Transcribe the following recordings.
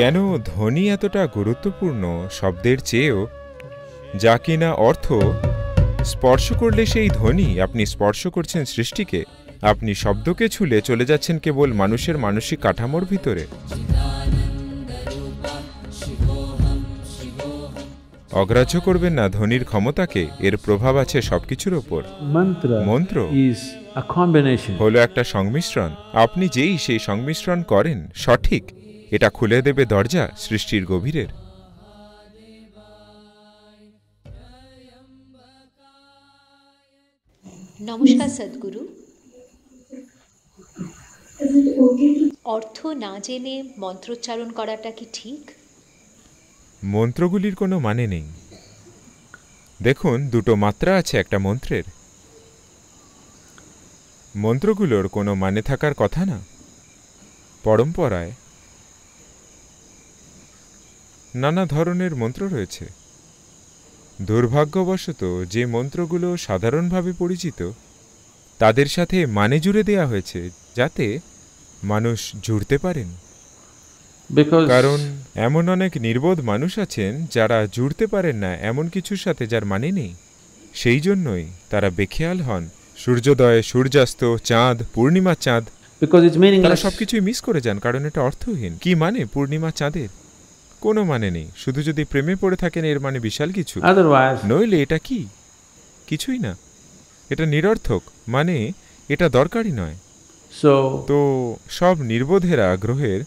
কেন ধ্বনি এতটা গুরুত্বপূর্ণ শব্দের চেয়েও যা কিনা অর্থ স্পর্শ করলে সেই ধ্বনি আপনি স্পর্শ করছেন সৃষ্টিকে আপনি শব্দকে ছুলে চলে যাচ্ছেন কেবল মানুষের মানসিক কাঠামোর ভিতরে অগ্রাহ্য করবেন না ধ্বনির ক্ষমতাকে এর প্রভাব আছে সবকিছুর ওপর মন্ত্র হলো একটা সংমিশ্রণ আপনি যেই সেই সংমিশ্রণ করেন সঠিক এটা খুলে দেবে দরজা সৃষ্টির গভীরের নমস্কার সদ্গুরু অর্থ না জেনে মন্ত্রোচ্চারণ করাটা কি ঠিক মন্ত্রগুলির কোনো মানে নেই দেখুন দুটো মাত্রা আছে একটা মন্ত্রের মন্ত্রগুলোর কোনো মানে থাকার কথা না পরম্পরায় নানা ধরনের মন্ত্র রয়েছে দুর্ভাগ্যবশত যে মন্ত্রগুলো সাধারণভাবে পরিচিত তাদের সাথে মানে জুড়ে দেয়া হয়েছে যাতে মানুষ জুড়তে পারেন কারণ এমন অনেক নির্বোধ মানুষ আছেন যারা জুড়তে পারেন না এমন কিছুর সাথে যার মানে নেই সেই জন্যই তারা বেখেয়াল হন সূর্যোদয় সূর্যাস্ত চাঁদ পূর্ণিমা চাঁদ তারা সবকিছুই মিস করে যান কারণ এটা অর্থহীন কি মানে পূর্ণিমা চাঁদের কোনো মানে নেই শুধু যদি প্রেমে পড়ে থাকেন এর মানে বিশাল কিছু নইলে এটা কি কিছুই না এটা নিরর্থক মানে এটা দরকারই নয় তো সব নির্বোধেরা আগ্রহের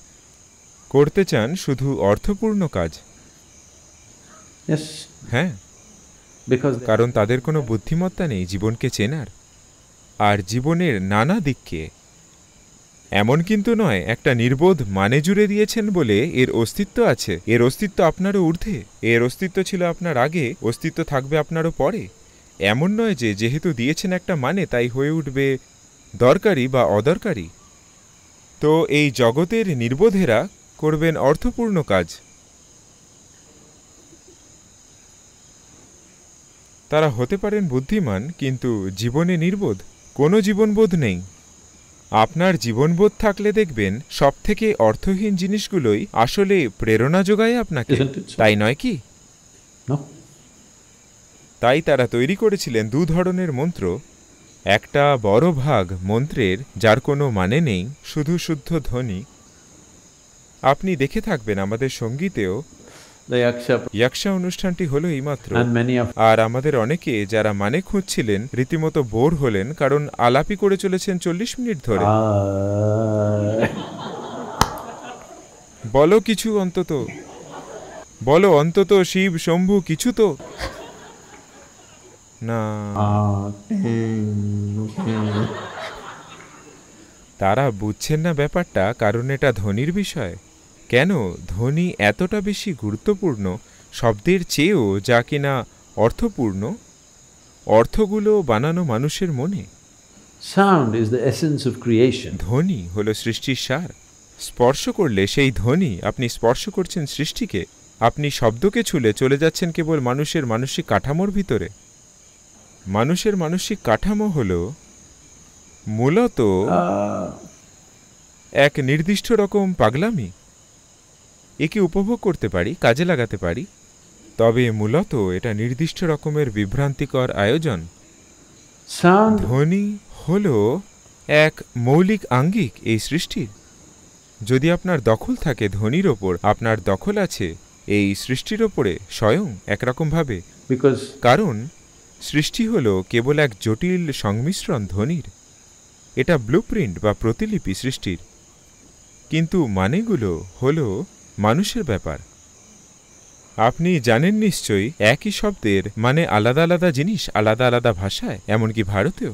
করতে চান শুধু অর্থপূর্ণ কাজ হ্যাঁ কারণ তাদের কোনো বুদ্ধিমত্তা নেই জীবনকে চেনার আর জীবনের নানা দিককে এমন কিন্তু নয় একটা নির্বোধ মানে জুড়ে দিয়েছেন বলে এর অস্তিত্ব আছে এর অস্তিত্ব আপনারও ঊর্ধ্বে এর অস্তিত্ব ছিল আপনার আগে অস্তিত্ব থাকবে আপনারও পরে এমন নয় যে যেহেতু দিয়েছেন একটা মানে তাই হয়ে উঠবে দরকারি বা অদরকারি তো এই জগতের নির্বোধেরা করবেন অর্থপূর্ণ কাজ তারা হতে পারেন বুদ্ধিমান কিন্তু জীবনে নির্বোধ কোনো জীবনবোধ নেই আপনার জীবনবোধ থাকলে দেখবেন সব থেকে অর্থহীন জিনিসগুলোই আসলে প্রেরণা যোগায় আপনাকে তাই নয় কি তাই তারা তৈরি করেছিলেন দু ধরনের মন্ত্র একটা বড় ভাগ মন্ত্রের যার কোনো মানে নেই শুধু শুদ্ধ ধ্বনি আপনি দেখে থাকবেন আমাদের সঙ্গীতেও ইয়াকশা অনুষ্ঠানটি হলো এইমাত্র আর আমাদের অনেকে যারা মানে খুঁজছিলেন রীতিমতো বোর হলেন কারণ আলাপি করে চলেছেন চল্লিশ মিনিট ধরে বলো কিছু অন্তত বলো অন্তত শিব শম্ভু কিছু তো না তারা বুঝছেন না ব্যাপারটা কারণ এটা ধনির বিষয় কেন ধ্বনি এতটা বেশি গুরুত্বপূর্ণ শব্দের চেয়েও যা কিনা অর্থপূর্ণ অর্থগুলো বানানো মানুষের মনে sound is the essence of creation ধ্বনি হলো সৃষ্টির সার স্পর্শ করলে সেই ধ্বনি আপনি স্পর্শ করছেন সৃষ্টিকে আপনি শব্দকে ছুলে চলে যাচ্ছেন কেবল মানুষের মানসিক কাঠামোর ভিতরে মানুষের মানসিক কাঠামো হল মূলত এক নির্দিষ্ট রকম পাগলামি একে উপভোগ করতে পারি কাজে লাগাতে পারি তবে মূলত এটা নির্দিষ্ট রকমের বিভ্রান্তিকর আয়োজন ধ্বনি হল এক মৌলিক আঙ্গিক এই সৃষ্টির যদি আপনার দখল থাকে ধ্বনির ওপর আপনার দখল আছে এই সৃষ্টির ওপরে স্বয়ং একরকমভাবে কারণ সৃষ্টি হল কেবল এক জটিল সংমিশ্রণ ধ্বনির এটা ব্লুপ্রিন্ট বা প্রতিলিপি সৃষ্টির কিন্তু মানেগুলো হলো মানুষের ব্যাপার আপনি জানেন নিশ্চয়ই একই শব্দের মানে আলাদা আলাদা জিনিস আলাদা আলাদা ভাষায় এমনকি ভারতেও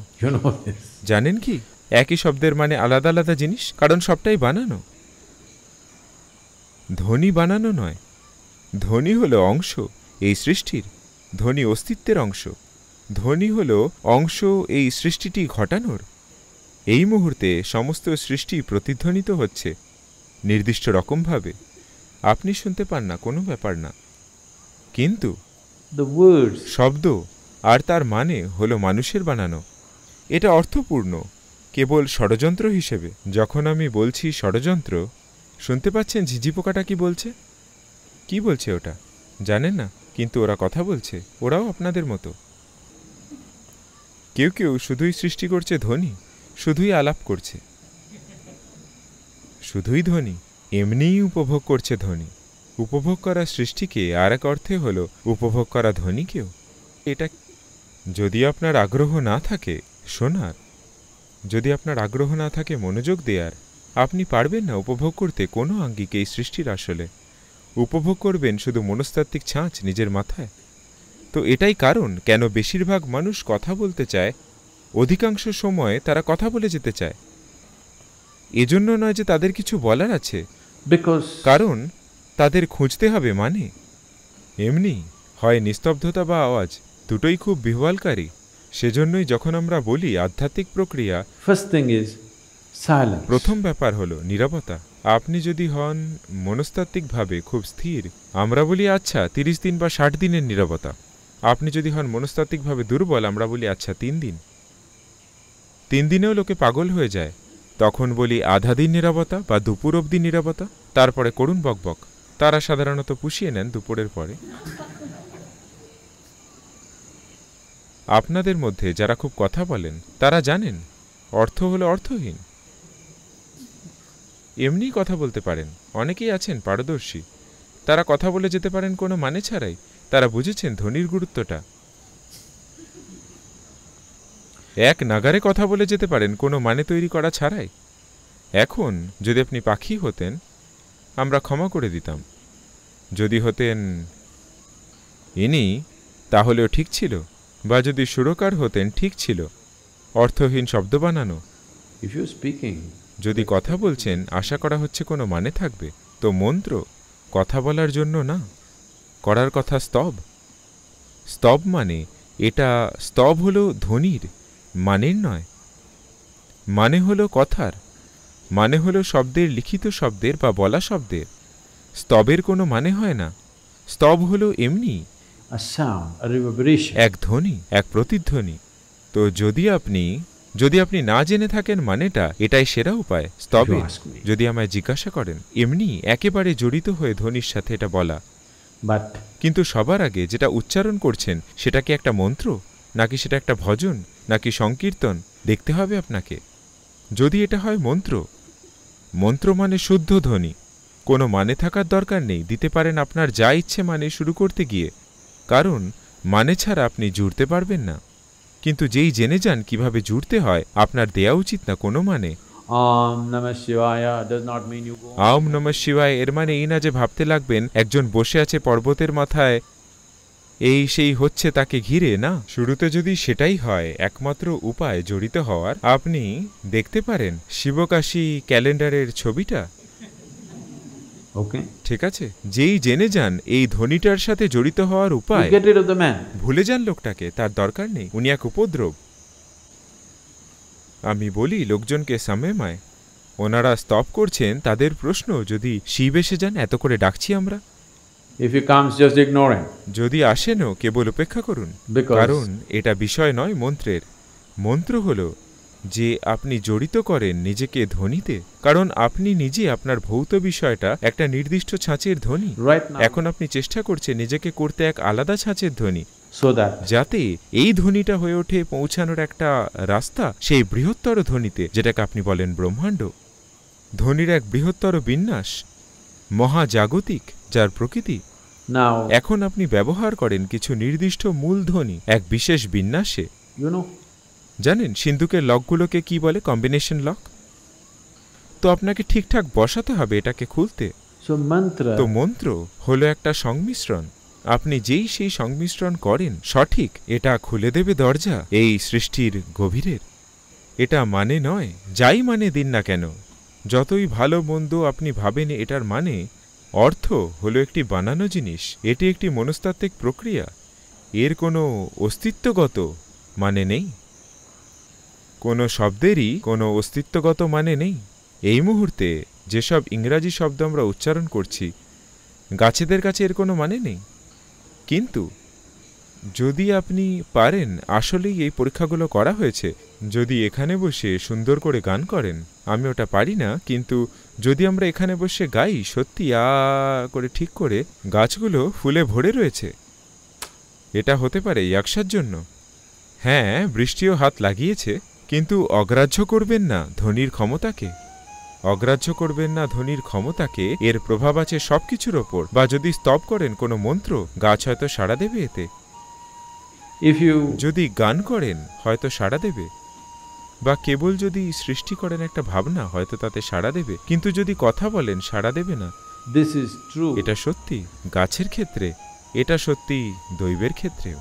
জানেন কি একই শব্দের মানে আলাদা আলাদা জিনিস কারণ সবটাই বানানো ধ্বনি বানানো নয় ধ্বনি হলো অংশ এই সৃষ্টির ধ্বনি অস্তিত্বের অংশ ধ্বনি হলো অংশ এই সৃষ্টিটি ঘটানোর এই মুহূর্তে সমস্ত সৃষ্টি প্রতিধ্বনিত হচ্ছে নির্দিষ্ট রকমভাবে আপনি শুনতে পান না কোনো ব্যাপার না কিন্তু শব্দ আর তার মানে হলো মানুষের বানানো এটা অর্থপূর্ণ কেবল ষড়যন্ত্র হিসেবে যখন আমি বলছি ষড়যন্ত্র শুনতে পাচ্ছেন ঝিঝি পোকাটা কি বলছে কি বলছে ওটা জানেন না কিন্তু ওরা কথা বলছে ওরাও আপনাদের মতো কেউ কেউ শুধুই সৃষ্টি করছে ধ্বনি শুধুই আলাপ করছে শুধুই ধ্বনি এমনিই উপভোগ করছে ধ্বনি উপভোগ করা সৃষ্টিকে আর এক অর্থে হল উপভোগ করা ধ্বনিকেও এটা যদি আপনার আগ্রহ না থাকে শোনার যদি আপনার আগ্রহ না থাকে মনোযোগ দেওয়ার আপনি পারবেন না উপভোগ করতে কোনো আঙ্গিকে এই সৃষ্টির আসলে উপভোগ করবেন শুধু মনস্তাত্ত্বিক ছাঁচ নিজের মাথায় তো এটাই কারণ কেন বেশিরভাগ মানুষ কথা বলতে চায় অধিকাংশ সময়ে তারা কথা বলে যেতে চায় এজন্য নয় যে তাদের কিছু বলার আছে কারণ তাদের খুঁজতে হবে মানে এমনি হয় নিস্তব্ধতা বা আওয়াজ দুটোই খুব বিহ্বালকারী সেজন্যই যখন আমরা বলি আধ্যাত্মিক প্রক্রিয়া প্রথম ব্যাপার হলো নিরাপত্তা আপনি যদি হন মনস্তাত্ত্বিকভাবে খুব স্থির আমরা বলি আচ্ছা তিরিশ দিন বা ষাট দিনের নিরাপত্তা আপনি যদি হন মনস্তাত্ত্বিকভাবে দুর্বল আমরা বলি আচ্ছা তিন দিন তিন দিনেও লোকে পাগল হয়ে যায় তখন বলি আধা দিন নিরাপত্তা বা দুপুর অবধি নিরাপত্তা তারপরে করুন বকবক তারা সাধারণত পুষিয়ে নেন দুপুরের পরে আপনাদের মধ্যে যারা খুব কথা বলেন তারা জানেন অর্থ হলো অর্থহীন এমনি কথা বলতে পারেন অনেকেই আছেন পারদর্শী তারা কথা বলে যেতে পারেন কোনো মানে ছাড়াই তারা বুঝেছেন ধনির গুরুত্বটা এক নাগারে কথা বলে যেতে পারেন কোনো মানে তৈরি করা ছাড়াই এখন যদি আপনি পাখি হতেন আমরা ক্ষমা করে দিতাম যদি হতেন ইনি তাহলেও ঠিক ছিল বা যদি সুরকার হতেন ঠিক ছিল অর্থহীন শব্দ বানানো যদি কথা বলছেন আশা করা হচ্ছে কোনো মানে থাকবে তো মন্ত্র কথা বলার জন্য না করার কথা স্তব স্তব মানে এটা স্তব হলো ধ্বনির মানের নয় মানে হলো কথার মানে হলো শব্দের লিখিত শব্দের বা বলা শব্দের স্তবের কোনো মানে হয় না স্তব হলো এমনি এক ধ্বনি এক প্রতিধ্বনি তো যদি আপনি যদি আপনি না জেনে থাকেন মানেটা এটাই সেরা উপায় স্তবে যদি আমায় জিজ্ঞাসা করেন এমনি একেবারে জড়িত হয়ে ধ্বনির সাথে এটা বলা কিন্তু সবার আগে যেটা উচ্চারণ করছেন সেটা কি একটা মন্ত্র নাকি সেটা একটা ভজন নাকি সংকীর্তন দেখতে হবে আপনাকে যদি এটা হয় মন্ত্র মন্ত্র মানে শুদ্ধ ধ্বনি কোনো মানে থাকার দরকার নেই দিতে পারেন আপনার যা ইচ্ছে মানে শুরু করতে গিয়ে কারণ মানে ছাড়া আপনি জুড়তে পারবেন না কিন্তু যেই জেনে যান কিভাবে জুড়তে হয় আপনার দেয়া উচিত না কোনো মানে আম নম শিবায় এর মানে এই না যে ভাবতে লাগবেন একজন বসে আছে পর্বতের মাথায় এই সেই হচ্ছে তাকে ঘিরে না শুরুতে যদি সেটাই হয় একমাত্র উপায় জড়িত হওয়ার আপনি দেখতে পারেন শিবকাশী ক্যালেন্ডারের ছবিটা ওকে ঠিক আছে যেই জেনে যান এই ধনীটার সাথে জড়িত হওয়ার উপায় ভুলে যান লোকটাকে তার দরকার নেই উনি এক উপদ্রব আমি বলি লোকজনকে সামেমায় ওনারা স্তপ করছেন তাদের প্রশ্ন যদি শিব এসে যান এত করে ডাকছি আমরা If he comes, just ignore him. যদি আসেনও কেবল উপেক্ষা করুন কারণ এটা বিষয় নয় মন্ত্রের মন্ত্র হল যে আপনি জড়িত করেন নিজেকে ধনীতে কারণ আপনি নিজে আপনার ভৌত বিষয়টা একটা নির্দিষ্ট ছাঁচের ধনী এখন আপনি চেষ্টা করছেন নিজেকে করতে এক আলাদা ছাঁচের ধনী যাতে এই ধনীটা হয়ে ওঠে পৌঁছানোর একটা রাস্তা সেই বৃহত্তর ধনীতে যেটাকে আপনি বলেন ব্রহ্মাণ্ড ধ্বনির এক বৃহত্তর বিন্যাস মহাজাগতিক যার প্রকৃতি এখন আপনি ব্যবহার করেন কিছু নির্দিষ্ট মূলধনী এক বিশেষ বিন্যাসে জানেন সিন্ধুকের লকগুলোকে কি বলে কম্বিনেশন লক তো আপনাকে ঠিকঠাক বসাতে হবে এটাকে খুলতে তো মন্ত্র হলো একটা সংমিশ্রণ আপনি যেই সেই সংমিশ্রণ করেন সঠিক এটা খুলে দেবে দরজা এই সৃষ্টির গভীরের এটা মানে নয় যাই মানে দিন না কেন যতই ভালো মন্দ আপনি ভাবেন এটার মানে অর্থ হলো একটি বানানো জিনিস এটি একটি মনস্তাত্ত্বিক প্রক্রিয়া এর কোনো অস্তিত্বগত মানে নেই কোনো শব্দেরই কোনো অস্তিত্বগত মানে নেই এই মুহূর্তে যেসব ইংরাজি শব্দ আমরা উচ্চারণ করছি গাছেদের কাছে এর কোনো মানে নেই কিন্তু যদি আপনি পারেন আসলেই এই পরীক্ষাগুলো করা হয়েছে যদি এখানে বসে সুন্দর করে গান করেন আমি ওটা পারি না কিন্তু যদি আমরা এখানে বসে গাই সত্যি আ করে ঠিক করে গাছগুলো ফুলে ভরে রয়েছে এটা হতে পারে ইয়াকসার জন্য হ্যাঁ বৃষ্টিও হাত লাগিয়েছে কিন্তু অগ্রাহ্য করবেন না ধনির ক্ষমতাকে অগ্রাহ্য করবেন না ধনির ক্ষমতাকে এর প্রভাব আছে সব কিছুর ওপর বা যদি স্তব করেন কোনো মন্ত্র গাছ হয়তো সাড়া দেবে এতে যদি গান করেন হয়তো সাড়া দেবে বা কেবল যদি সৃষ্টি করেন একটা ভাবনা হয়তো তাতে সাড়া দেবে কিন্তু যদি কথা বলেন সাড়া দেবে না দিস ইজ ট্রু এটা সত্যি গাছের ক্ষেত্রে এটা সত্যি দৈবের ক্ষেত্রেও